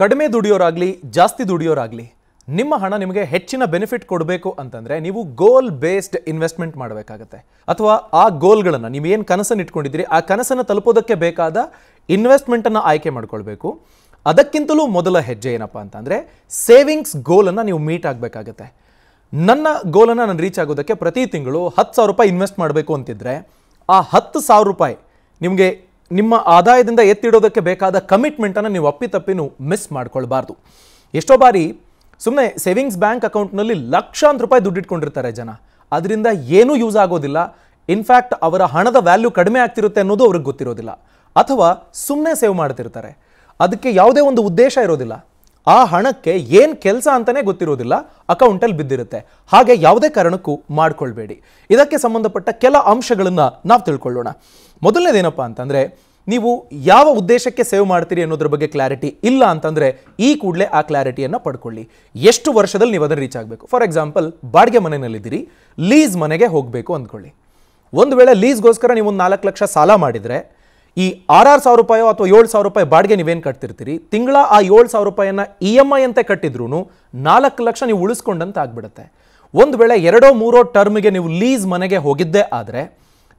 ಕಡಿಮೆ ದುಡಿಯೋರಾಗಲಿ ಜಾಸ್ತಿ ದುಡಿಯೋರಾಗಲಿ ನಿಮ್ಮ ಹಣ ನಿಮಗೆ ಹೆಚ್ಚಿನ ಬೆನಿಫಿಟ್ ಕೊಡಬೇಕು ಅಂತಂದರೆ ನೀವು ಗೋಲ್ ಬೇಸ್ಡ್ ಇನ್ವೆಸ್ಟ್ಮೆಂಟ್ ಮಾಡಬೇಕಾಗತ್ತೆ ಅಥವಾ ಆ ಗೋಲ್ಗಳನ್ನು ನೀವು ಏನು ಕನಸನ್ನು ಇಟ್ಕೊಂಡಿದ್ದೀರಿ ಆ ಕನಸನ್ನು ತಲುಪೋದಕ್ಕೆ ಬೇಕಾದ ಇನ್ವೆಸ್ಟ್ಮೆಂಟನ್ನು ಆಯ್ಕೆ ಮಾಡ್ಕೊಳ್ಬೇಕು ಅದಕ್ಕಿಂತಲೂ ಮೊದಲ ಹೆಜ್ಜೆ ಏನಪ್ಪ ಅಂತಂದರೆ ಸೇವಿಂಗ್ಸ್ ಗೋಲನ್ನು ನೀವು ಮೀಟ್ ಆಗಬೇಕಾಗತ್ತೆ ನನ್ನ ಗೋಲನ್ನು ನಾನು ರೀಚ್ ಆಗೋದಕ್ಕೆ ಪ್ರತಿ ತಿಂಗಳು ಹತ್ತು ಸಾವಿರ ರೂಪಾಯಿ ಇನ್ವೆಸ್ಟ್ ಮಾಡಬೇಕು ಅಂತಿದ್ದರೆ ಆ ಹತ್ತು ಸಾವಿರ ರೂಪಾಯಿ ನಿಮಗೆ ನಿಮ್ಮ ಆದಾಯದಿಂದ ಎತ್ತಿಡೋದಕ್ಕೆ ಬೇಕಾದ ಕಮಿಟ್ಮೆಂಟನ್ನು ನೀವು ಅಪ್ಪಿತಪ್ಪಿನೂ ಮಿಸ್ ಮಾಡ್ಕೊಳ್ಬಾರ್ದು ಎಷ್ಟೋ ಬಾರಿ ಸುಮ್ಮನೆ ಸೇವಿಂಗ್ಸ್ ಬ್ಯಾಂಕ್ ಅಕೌಂಟ್ನಲ್ಲಿ ಲಕ್ಷಾಂತರ ರೂಪಾಯಿ ದುಡ್ಡಿಟ್ಕೊಂಡಿರ್ತಾರೆ ಜನ ಅದರಿಂದ ಏನೂ ಯೂಸ್ ಆಗೋದಿಲ್ಲ ಇನ್ಫ್ಯಾಕ್ಟ್ ಅವರ ಹಣದ ವ್ಯಾಲ್ಯೂ ಕಡಿಮೆ ಆಗ್ತಿರುತ್ತೆ ಅನ್ನೋದು ಅವ್ರಿಗೆ ಗೊತ್ತಿರೋದಿಲ್ಲ ಅಥವಾ ಸುಮ್ಮನೆ ಸೇವ್ ಮಾಡ್ತಿರ್ತಾರೆ ಅದಕ್ಕೆ ಯಾವುದೇ ಒಂದು ಉದ್ದೇಶ ಇರೋದಿಲ್ಲ ಆ ಹಣಕ್ಕೆ ಏನು ಕೆಲಸ ಅಂತಾನೆ ಗೊತ್ತಿರೋದಿಲ್ಲ ಅಕೌಂಟಲ್ಲಿ ಬಿದ್ದಿರುತ್ತೆ ಹಾಗೆ ಯಾವುದೇ ಕಾರಣಕ್ಕೂ ಮಾಡ್ಕೊಳ್ಬೇಡಿ ಇದಕ್ಕೆ ಸಂಬಂಧಪಟ್ಟ ಕೆಲ ಅಂಶಗಳನ್ನು ನಾವು ತಿಳ್ಕೊಳ್ಳೋಣ ಮೊದಲನೇದೇನಪ್ಪ ಅಂತಂದರೆ ನೀವು ಯಾವ ಉದ್ದೇಶಕ್ಕೆ ಸೇವ್ ಮಾಡ್ತೀರಿ ಅನ್ನೋದ್ರ ಬಗ್ಗೆ ಕ್ಲಾರಿಟಿ ಇಲ್ಲ ಅಂತಂದರೆ ಈ ಕೂಡಲೇ ಆ ಕ್ಲಾರಿಟಿಯನ್ನು ಪಡ್ಕೊಳ್ಳಿ ಎಷ್ಟು ವರ್ಷದಲ್ಲಿ ನೀವು ಅದನ್ನು ರೀಚ್ ಆಗಬೇಕು ಫಾರ್ ಎಕ್ಸಾಂಪಲ್ ಬಾಡಿಗೆ ಮನೆಯಲ್ಲಿದ್ದೀರಿ ಲೀಸ್ ಮನೆಗೆ ಹೋಗಬೇಕು ಅಂದ್ಕೊಳ್ಳಿ ಒಂದು ವೇಳೆ ಲೀಸ್ಗೋಸ್ಕರ ನೀವು ಒಂದು ನಾಲ್ಕು ಲಕ್ಷ ಸಾಲ ಮಾಡಿದರೆ ಈ ಆರಾರು ಸಾವಿರ ರೂಪಾಯೋ ಅಥವಾ ಏಳು ಸಾವಿರ ರೂಪಾಯಿ ಬಾಡಿಗೆ ನೀವೇನು ಕಟ್ತಿರ್ತೀರಿ ತಿಂಗಳ ಆ ಏಳು ಸಾವಿರ ರೂಪಾಯಿಯನ್ನು ಇ e ಎಮ್ ಐ ಅಂತೆ ಕಟ್ಟಿದ್ರು ನಾಲ್ಕು ಲಕ್ಷ ನೀವು ಉಳಿಸ್ಕೊಂಡಂತ ಆಗ್ಬಿಡುತ್ತೆ ಒಂದು ವೇಳೆ ಎರಡೋ ಮೂರೋ ಟರ್ಮ್ಗೆ ನೀವು ಲೀಸ್ ಮನೆಗೆ ಹೋಗಿದ್ದೇ ಆದರೆ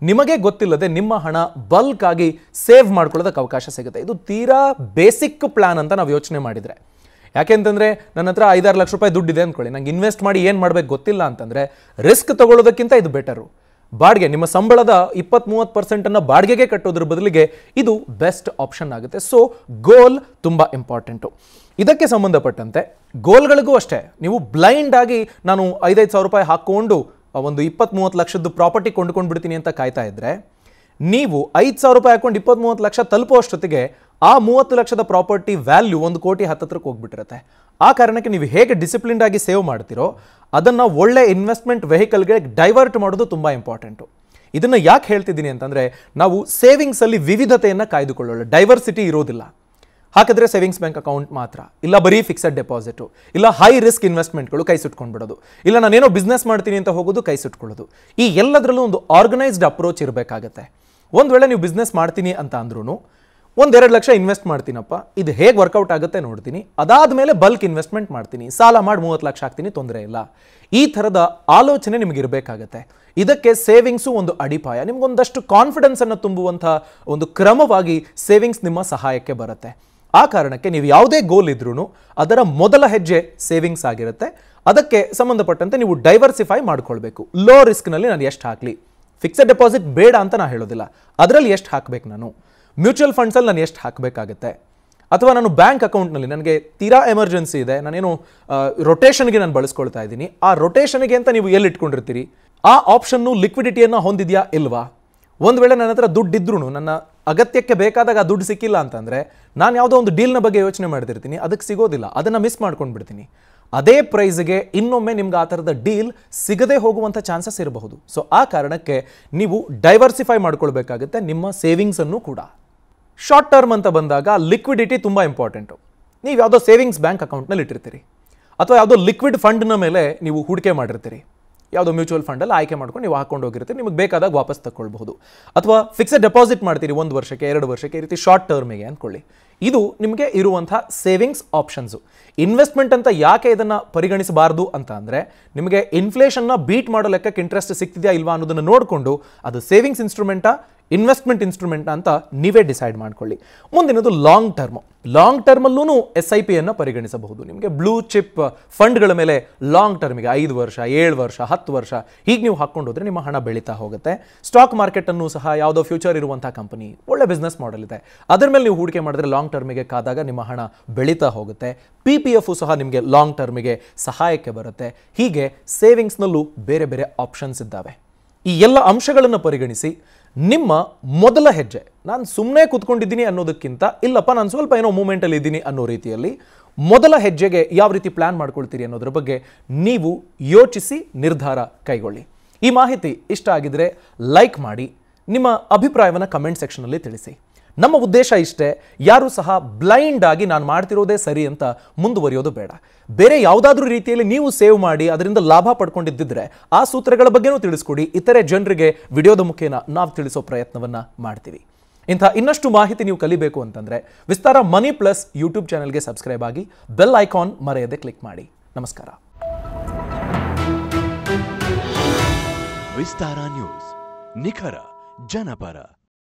ನಿಮಗೆ ಗೊತ್ತಿಲ್ಲದೆ ನಿಮ್ಮ ಹಣ ಬಲ್ಕ್ ಆಗಿ ಸೇವ್ ಮಾಡ್ಕೊಳ್ಳೋದಕ್ಕೆ ಅವಕಾಶ ಸಿಗುತ್ತೆ ಇದು ತೀರಾ ಬೇಸಿಕ್ ಪ್ಲಾನ್ ಅಂತ ನಾವು ಯೋಚನೆ ಮಾಡಿದರೆ ಯಾಕೆಂತಂದರೆ ನನ್ನ ಹತ್ರ ಐದಾರು ಲಕ್ಷ ರೂಪಾಯಿ ದುಡ್ಡಿದೆ ಅಂದ್ಕೊಳ್ಳಿ ನಂಗೆ ಇನ್ವೆಸ್ಟ್ ಮಾಡಿ ಏನು ಮಾಡಬೇಕು ಗೊತ್ತಿಲ್ಲ ಅಂತಂದರೆ ರಿಸ್ಕ್ ತಗೊಳ್ಳೋದಕ್ಕಿಂತ ಇದು ಬೆಟರು ಬಾಡಿಗೆ ನಿಮ್ಮ ಸಂಬಳದ ಇಪ್ಪತ್ತ್ ಮೂವತ್ತು ಪರ್ಸೆಂಟನ್ನು ಬಾಡಿಗೆಗೆ ಕಟ್ಟೋದ್ರ ಬದಲಿಗೆ ಇದು ಬೆಸ್ಟ್ ಆಪ್ಷನ್ ಆಗುತ್ತೆ ಸೊ ಗೋಲ್ ತುಂಬ ಇಂಪಾರ್ಟೆಂಟು ಇದಕ್ಕೆ ಸಂಬಂಧಪಟ್ಟಂತೆ ಗೋಲ್ಗಳಿಗೂ ಅಷ್ಟೇ ನೀವು ಬ್ಲೈಂಡ್ ಆಗಿ ನಾನು ಐದೈದು ಸಾವಿರ ರೂಪಾಯಿ ಹಾಕ್ಕೊಂಡು ಒಂದು ಇಪ್ಪತ್ತ್ ಮೂವತ್ತು ಲಕ್ಷದ್ದು ಪ್ರಾಪರ್ಟಿ ಕೊಂಡ್ಕೊಂಡು ಬಿಡ್ತೀನಿ ಅಂತ ಕಾಯ್ತಾ ಇದ್ದರೆ ನೀವು ಐದು ಸಾವಿರ ರೂಪಾಯಿ ಹಾಕೊಂಡು ಇಪ್ಪತ್ತ್ ಮೂವತ್ತು ಲಕ್ಷ ತಲುಪೋ ಅಷ್ಟೊತ್ತಿಗೆ ಆ ಮೂವತ್ತು ಲಕ್ಷದ ಪ್ರಾಪರ್ಟಿ ವ್ಯಾಲ್ಯೂ ಒಂದು ಕೋಟಿ ಹತ್ತತ್ರಕ್ಕೆ ಹೋಗ್ಬಿಟ್ಟಿರುತ್ತೆ ಆ ಕಾರಣಕ್ಕೆ ನೀವು ಹೇಗೆ ಡಿಸಿಪ್ಲಿನ್ಡ್ ಆಗಿ ಸೇವ್ ಮಾಡ್ತಿರೋ ಅದನ್ನು ಒಳ್ಳೆ ಇನ್ವೆಸ್ಟ್ಮೆಂಟ್ ವೆಹಿಕಲ್ಗೆ ಡೈವರ್ಟ್ ಮಾಡೋದು ತುಂಬ ಇಂಪಾರ್ಟೆಂಟು ಇದನ್ನು ಯಾಕೆ ಹೇಳ್ತಿದ್ದೀನಿ ಅಂತಂದರೆ ನಾವು ಸೇವಿಂಗ್ಸಲ್ಲಿ ವಿವಿಧತೆಯನ್ನು ಕಾಯ್ದುಕೊಳ್ಳೋಲ್ಲ ಡೈವರ್ಸಿಟಿ ಇರೋದಿಲ್ಲ ಹಾಕಿದ್ರೆ ಸೇವಿಂಗ್ಸ್ ಬ್ಯಾಂಕ್ ಅಕೌಂಟ್ ಮಾತ್ರ ಇಲ್ಲ ಬರೀ ಫಿಕ್ಸೆಡ್ ಡೆಪಾಸಿಟು ಇಲ್ಲ ಹೈ ರಿಸ್ಕ್ ಇನ್ವೆಸ್ಟ್ಮೆಂಟ್ಗಳು ಕೈ ಸುಟ್ಕೊಂಡು ಬಿಡೋದು ಇಲ್ಲ ನಾನೇನೋ ಬಿಸ್ನೆಸ್ ಮಾಡ್ತೀನಿ ಅಂತ ಹೋಗೋದು ಕೈ ಸುಟ್ಕೊಳ್ಳೋದು ಈ ಎಲ್ಲದರಲ್ಲೂ ಒಂದು ಆರ್ಗನೈಸ್ಡ್ ಅಪ್ರೋಚ್ ಇರಬೇಕಾಗತ್ತೆ ಒಂದು ವೇಳೆ ನೀವು ಬಿಸ್ನೆಸ್ ಮಾಡ್ತೀನಿ ಅಂತ ಅಂದ್ರೂ ಒಂದೆರಡು ಲಕ್ಷ ಇನ್ವೆಸ್ಟ್ ಮಾಡ್ತೀನಪ್ಪ ಇದು ಹೇಗೆ ವರ್ಕೌಟ್ ಆಗುತ್ತೆ ನೋಡ್ತೀನಿ ಅದಾದ ಮೇಲೆ ಬಲ್ಕ್ ಇನ್ವೆಸ್ಟ್ಮೆಂಟ್ ಮಾಡ್ತೀನಿ ಸಾಲ ಮಾಡಿ ಮೂವತ್ತು ಲಕ್ಷ ಹಾಕ್ತೀನಿ ತೊಂದರೆ ಇಲ್ಲ ಈ ಥರದ ಆಲೋಚನೆ ನಿಮಗೆ ಇರಬೇಕಾಗತ್ತೆ ಇದಕ್ಕೆ ಸೇವಿಂಗ್ಸು ಒಂದು ಅಡಿಪಾಯ ಕಾನ್ಫಿಡೆನ್ಸ್ ಕಾನ್ಫಿಡೆನ್ಸನ್ನು ತುಂಬುವಂಥ ಒಂದು ಕ್ರಮವಾಗಿ ಸೇವಿಂಗ್ಸ್ ನಿಮ್ಮ ಸಹಾಯಕ್ಕೆ ಬರುತ್ತೆ ಆ ಕಾರಣಕ್ಕೆ ನೀವು ಯಾವುದೇ ಗೋಲ್ ಇದ್ರೂ ಅದರ ಮೊದಲ ಹೆಜ್ಜೆ ಸೇವಿಂಗ್ಸ್ ಆಗಿರುತ್ತೆ ಅದಕ್ಕೆ ಸಂಬಂಧಪಟ್ಟಂತೆ ನೀವು ಡೈವರ್ಸಿಫೈ ಮಾಡ್ಕೊಳ್ಬೇಕು ಲೋ ರಿಸ್ಕ್ನಲ್ಲಿ ನಾನು ಎಷ್ಟು ಹಾಕಲಿ ಫಿಕ್ಸೆಡ್ ಡೆಪಾಸಿಟ್ ಬೇಡ ಅಂತ ನಾನು ಹೇಳೋದಿಲ್ಲ ಅದರಲ್ಲಿ ಎಷ್ಟು ಹಾಕಬೇಕು ನಾನು ಮ್ಯೂಚುವಲ್ ಫಂಡ್ಸಲ್ಲಿ ನಾನು ಎಷ್ಟು ಹಾಕಬೇಕಾಗುತ್ತೆ ಅಥವಾ ನಾನು ಬ್ಯಾಂಕ್ ಅಕೌಂಟ್ನಲ್ಲಿ ನನಗೆ ತೀರಾ ಎಮರ್ಜೆನ್ಸಿ ಇದೆ ನಾನೇನು ರೊಟೇಷನ್ಗೆ ನಾನು ಬಳಸ್ಕೊಳ್ತಾ ಇದ್ದೀನಿ ಆ ರೊಟೇಷನ್ಗೆ ಅಂತ ನೀವು ಎಲ್ಲಿ ಇಟ್ಕೊಂಡಿರ್ತೀರಿ ಆ ಆಪ್ಷನ್ನು ಲಿಕ್ವಿಡಿಟಿಯನ್ನು ಹೊಂದಿದೆಯಾ ಇಲ್ವಾ ಒಂದು ವೇಳೆ ನನ್ನ ಹತ್ರ ದುಡ್ಡಿದ್ರೂ ನನ್ನ ಅಗತ್ಯಕ್ಕೆ ಬೇಕಾದಾಗ ಆ ದುಡ್ಡು ಸಿಕ್ಕಿಲ್ಲ ಅಂತಂದರೆ ನಾನು ಯಾವುದೋ ಒಂದು ಡೀಲ್ನ ಬಗ್ಗೆ ಯೋಚನೆ ಮಾಡ್ತಿರ್ತೀನಿ ಅದಕ್ಕೆ ಸಿಗೋದಿಲ್ಲ ಅದನ್ನು ಮಿಸ್ ಮಾಡ್ಕೊಂಡು ಬಿಡ್ತೀನಿ ಅದೇ ಪ್ರೈಸ್ಗೆ ಇನ್ನೊಮ್ಮೆ ನಿಮ್ಗೆ ಆ ಥರದ ಡೀಲ್ ಸಿಗದೆ ಹೋಗುವಂಥ ಚಾನ್ಸಸ್ ಇರಬಹುದು ಸೊ ಆ ಕಾರಣಕ್ಕೆ ನೀವು ಡೈವರ್ಸಿಫೈ ಮಾಡ್ಕೊಳ್ಬೇಕಾಗುತ್ತೆ ನಿಮ್ಮ ಸೇವಿಂಗ್ಸನ್ನು ಕೂಡ ಶಾರ್ಟ್ ಟರ್ಮ್ ಅಂತ ಬಂದಾಗ ಲಿಕ್ವಿಡಿಟಿ ತುಂಬ ಇಂಪಾರ್ಟೆಂಟು ನೀವು ಯಾವುದೋ ಸೇವಿಂಗ್ಸ್ ಬ್ಯಾಂಕ್ ಅಕೌಂಟ್ನಲ್ಲಿ ಇಟ್ಟಿರ್ತೀರಿ ಅಥವಾ ಯಾವುದೋ ಲಿಕ್ವಿಡ್ ಫಂಡ್ನ ಮೇಲೆ ನೀವು ಹೂಡಿಕೆ ಮಾಡಿರ್ತೀರಿ ಯಾವುದೋ ಮ್ಯೂಚುವಲ್ ಫಂಡಲ್ಲಿ ಆಯ್ಕೆ ಮಾಡ್ಕೊಂಡು ನೀವು ಹಾಕೊಂಡು ಹೋಗಿರ್ತೀರಿ ನಿಮಗೆ ಬೇಕಾದಾಗ ವಾಪಸ್ ತಗೊಳ್ಬಹುದು ಅಥವಾ ಫಿಕ್ಸೆಡ್ ಡೆಪಾಸಿಟ್ ಮಾಡ್ತೀರಿ ಒಂದು ವರ್ಷಕ್ಕೆ ಎರಡು ವರ್ಷಕ್ಕೆ ಈ ರೀತಿ ಶಾರ್ಟ್ ಟರ್ಮಿಗೆ ಅಂದ್ಕೊಳ್ಳಿ ಇದು ನಿಮಗೆ ಇರುವಂಥ ಸೇವಿಂಗ್ಸ್ ಆಪ್ಷನ್ಸು ಇನ್ವೆಸ್ಟ್ಮೆಂಟ್ ಅಂತ ಯಾಕೆ ಇದನ್ನು ಪರಿಗಣಿಸಬಾರ್ದು ಅಂತ ಅಂದರೆ ನಿಮಗೆ ಇನ್ಫ್ಲೇಷನ್ನ ಬೀಟ್ ಮಾಡೋ ಲೆಕ್ಕಕ್ಕೆ ಇಂಟ್ರೆಸ್ಟ್ ಸಿಗ್ತಿದೆಯಾ ಇಲ್ವಾ ಅನ್ನೋದನ್ನು ನೋಡಿಕೊಂಡು ಅದು ಸೇವಿಂಗ್ಸ್ ಇನ್ಸ್ಟ್ರೂಮೆಂಟಾ ಇನ್ವೆಸ್ಟ್ಮೆಂಟ್ ಇನ್ಸ್ಟ್ರೂಮೆಂಟ್ ಅಂತ ನೀವೇ ಡಿಸೈಡ್ ಮಾಡ್ಕೊಳ್ಳಿ ಮುಂದಿನದು ಲಾಂಗ್ ಟರ್ಮ್ ಲಾಂಗ್ ಟರ್ಮಲ್ಲೂ ಎಸ್ ಐ ಪಿಯನ್ನು ಪರಿಗಣಿಸಬಹುದು ನಿಮಗೆ ಬ್ಲೂ ಚಿಪ್ ಫಂಡ್ಗಳ ಮೇಲೆ ಲಾಂಗ್ ಟರ್ಮಿಗೆ ಐದು ವರ್ಷ ಏಳು ವರ್ಷ ಹತ್ತು ವರ್ಷ ಹೀಗೆ ನೀವು ಹಾಕ್ಕೊಂಡು ಹೋದರೆ ನಿಮ್ಮ ಹಣ ಬೆಳೀತಾ ಹೋಗುತ್ತೆ ಸ್ಟಾಕ್ ಮಾರ್ಕೆಟನ್ನು ಸಹ ಯಾವುದೋ ಫ್ಯೂಚರ್ ಇರುವಂಥ ಕಂಪನಿ ಒಳ್ಳೆ ಬಿಸ್ನೆಸ್ ಮಾಡಲ್ ಇದೆ ಅದರ ಮೇಲೆ ನೀವು ಹೂಡಿಕೆ ಮಾಡಿದ್ರೆ ಲಾಂಗ್ ಟರ್ಮಿಗೆ ಕಾದಾಗ ನಿಮ್ಮ ಹಣ ಬೆಳೀತಾ ಹೋಗುತ್ತೆ ಪಿ ಪಿ ಎಫು ಸಹ ನಿಮಗೆ ಲಾಂಗ್ ಟರ್ಮಿಗೆ ಸಹಾಯಕ್ಕೆ ಬರುತ್ತೆ ಹೀಗೆ ಸೇವಿಂಗ್ಸ್ನಲ್ಲೂ ಬೇರೆ ಬೇರೆ ಆಪ್ಷನ್ಸ್ ಇದ್ದಾವೆ ಈ ಎಲ್ಲ ಅಂಶಗಳನ್ನು ಪರಿಗಣಿಸಿ ನಿಮ್ಮ ಮೊದಲ ಹೆಜ್ಜೆ ನಾನು ಸುಮ್ಮನೆ ಕೂತ್ಕೊಂಡಿದ್ದೀನಿ ಅನ್ನೋದಕ್ಕಿಂತ ಇಲ್ಲಪ್ಪ ನಾನು ಸ್ವಲ್ಪ ಏನೋ ಮೂಮೆಂಟಲ್ಲಿ ಇದ್ದೀನಿ ಅನ್ನೋ ರೀತಿಯಲ್ಲಿ ಮೊದಲ ಹೆಜ್ಜೆಗೆ ಯಾವ ರೀತಿ ಪ್ಲ್ಯಾನ್ ಮಾಡ್ಕೊಳ್ತೀರಿ ಅನ್ನೋದ್ರ ಬಗ್ಗೆ ನೀವು ಯೋಚಿಸಿ ನಿರ್ಧಾರ ಕೈಗೊಳ್ಳಿ ಈ ಮಾಹಿತಿ ಇಷ್ಟ ಆಗಿದರೆ ಲೈಕ್ ಮಾಡಿ ನಿಮ್ಮ ಅಭಿಪ್ರಾಯವನ್ನು ಕಮೆಂಟ್ ಸೆಕ್ಷನಲ್ಲಿ ತಿಳಿಸಿ ನಮ್ಮ ಉದ್ದೇಶ ಇಷ್ಟೇ ಯಾರೂ ಸಹ ಬ್ಲೈಂಡ್ ಆಗಿ ನಾನು ಮಾಡ್ತಿರೋದೇ ಸರಿ ಅಂತ ಮುಂದುವರಿಯೋದು ಬೇಡ ಬೇರೆ ಯಾವುದಾದ್ರೂ ರೀತಿಯಲ್ಲಿ ನೀವು ಸೇವ್ ಮಾಡಿ ಅದರಿಂದ ಲಾಭ ಪಡ್ಕೊಂಡಿದ್ದಿದ್ರೆ ಆ ಸೂತ್ರಗಳ ಬಗ್ಗೆನೂ ತಿಳಿಸ್ಕೊಡಿ ಇತರೆ ಜನರಿಗೆ ವಿಡಿಯೋದ ಮುಖೇನ ನಾವು ತಿಳಿಸೋ ಪ್ರಯತ್ನವನ್ನು ಮಾಡ್ತೀವಿ ಇಂಥ ಇನ್ನಷ್ಟು ಮಾಹಿತಿ ನೀವು ಕಲಿಬೇಕು ಅಂತಂದರೆ ವಿಸ್ತಾರ ಮನಿ ಪ್ಲಸ್ ಯೂಟ್ಯೂಬ್ ಚಾನಲ್ಗೆ ಸಬ್ಸ್ಕ್ರೈಬ್ ಆಗಿ ಬೆಲ್ ಐಕಾನ್ ಮರೆಯದೆ ಕ್ಲಿಕ್ ಮಾಡಿ ನಮಸ್ಕಾರ ವಿಸ್ತಾರ ನ್ಯೂಸ್ ನಿಖರ ಜನಪರ